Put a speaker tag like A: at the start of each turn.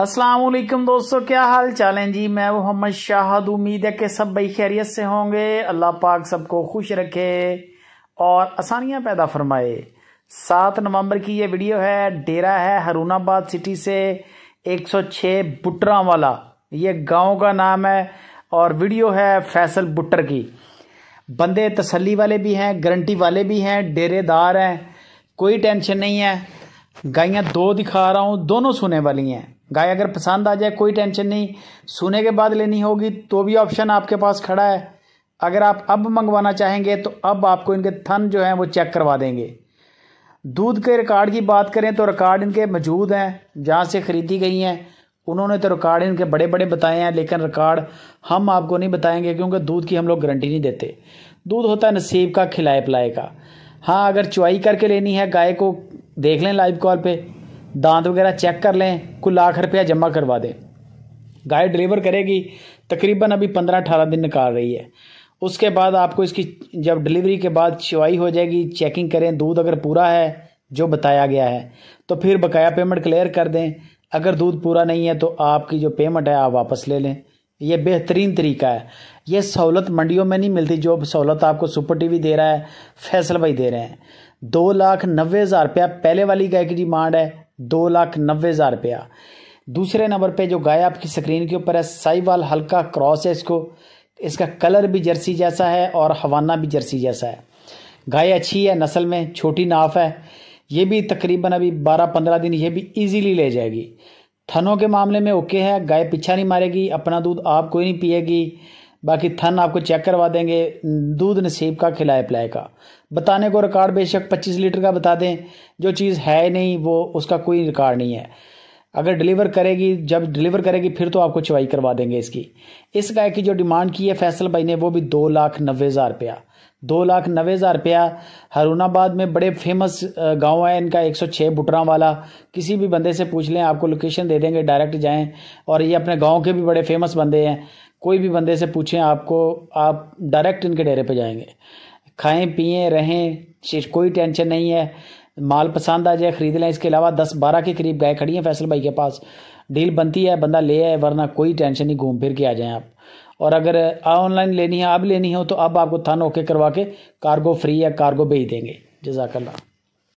A: असलम दोस्तों क्या हाल चाल हैं जी मैं मोहम्मद शाहद उम्मीद है कि सब भाई खैरियत से होंगे अल्लाह पाक सबको खुश रखे और आसानियां पैदा फरमाए सात नवंबर की ये वीडियो है डेरा है हरूनाबाद सिटी से 106 बुटरा वाला ये गाँव का नाम है और वीडियो है फैसल बुटर की बंदे तसली वाले भी हैं गारंटी वाले भी हैं डेरेदार हैं कोई टेंशन नहीं है गाइयाँ दो दिखा रहा हूँ दोनों सुने वाली हैं गाय अगर पसंद आ जाए कोई टेंशन नहीं सोने के बाद लेनी होगी तो भी ऑप्शन आपके पास खड़ा है अगर आप अब मंगवाना चाहेंगे तो अब आपको इनके थन जो हैं वो चेक करवा देंगे दूध के रिकॉर्ड की बात करें तो रिकॉर्ड इनके मौजूद हैं जहाँ से ख़रीदी गई हैं उन्होंने तो रिकॉर्ड इनके बड़े बड़े बताए हैं लेकिन रिकॉर्ड हम आपको नहीं बताएंगे क्योंकि दूध की हम लोग गारंटी नहीं देते दूध होता है नसीब का खिलाए पिलाए का हाँ अगर चुवाई करके लेनी है गाय को देख लें लाइव कॉल पर दांत वगैरह चेक कर लें कुल लाख रुपया जमा करवा दें गाड़ी डिलीवर करेगी तकरीबन अभी पंद्रह अठारह दिन निकाल रही है उसके बाद आपको इसकी जब डिलीवरी के बाद शिवाई हो जाएगी चेकिंग करें दूध अगर पूरा है जो बताया गया है तो फिर बकाया पेमेंट क्लियर कर दें अगर दूध पूरा नहीं है तो आपकी जो पेमेंट है आप वापस ले लें ये बेहतरीन तरीका है ये सहूलत मंडियों में नहीं मिलती जो सहूलत आपको सुपर टीवी दे रहा है फैसल भाई दे रहे हैं दो लाख नब्बे हज़ार रुपया पहले वाली गाय की डिमांड है दो लाख नब्बे हज़ार रुपया दूसरे नंबर पे जो गाय आपकी स्क्रीन के ऊपर है साईवाल हल्का क्रॉस है इसको इसका कलर भी जर्सी जैसा है और हवाना भी जर्सी जैसा है गाय अच्छी है नस्ल में छोटी नाफ है ये भी तकरीबन अभी बारह पंद्रह दिन ये भी इजीली ले जाएगी थनों के मामले में ओके है गाय पीछा नहीं मारेगी अपना दूध आप कोई नहीं पिएगी बाकी थन आपको चेक करवा देंगे दूध नसीब का खिलाए पिलाए का बताने को रिकॉर्ड बेशक 25 लीटर का बता दें जो चीज़ है नहीं वो उसका कोई रिकॉर्ड नहीं है अगर डिलीवर करेगी जब डिलीवर करेगी फिर तो आपको चवाई करवा देंगे इसकी इस गाय की जो डिमांड की है फैसल भाई ने वो भी दो लाख नब्बे हज़ार रुपया दो लाख नब्बे हज़ार रुपया हरूणाबाद में बड़े फेमस गांव है इनका एक सौ छः बुटरा वाला किसी भी बंदे से पूछ लें आपको लोकेशन दे देंगे डायरेक्ट जाएं और ये अपने गांव के भी बड़े फेमस बंदे हैं कोई भी बंदे से पूछें आपको आप डायरेक्ट इनके डेरे पे जाएंगे खाएं पिए रहें कोई टेंशन नहीं है माल पसंद आ जाए ख़रीद लें इसके अलावा दस बारह के करीब गाय खड़ी हैं फैसल भाई के पास डील बनती है बंदा ले आए वरना कोई टेंशन नहीं घूम फिर के आ जाएँ आप और अगर ऑनलाइन लेनी है अब लेनी हो तो अब आपको थन ओके करवा के कार्गो फ्री या कार्गो भेज देंगे जजाकल्ला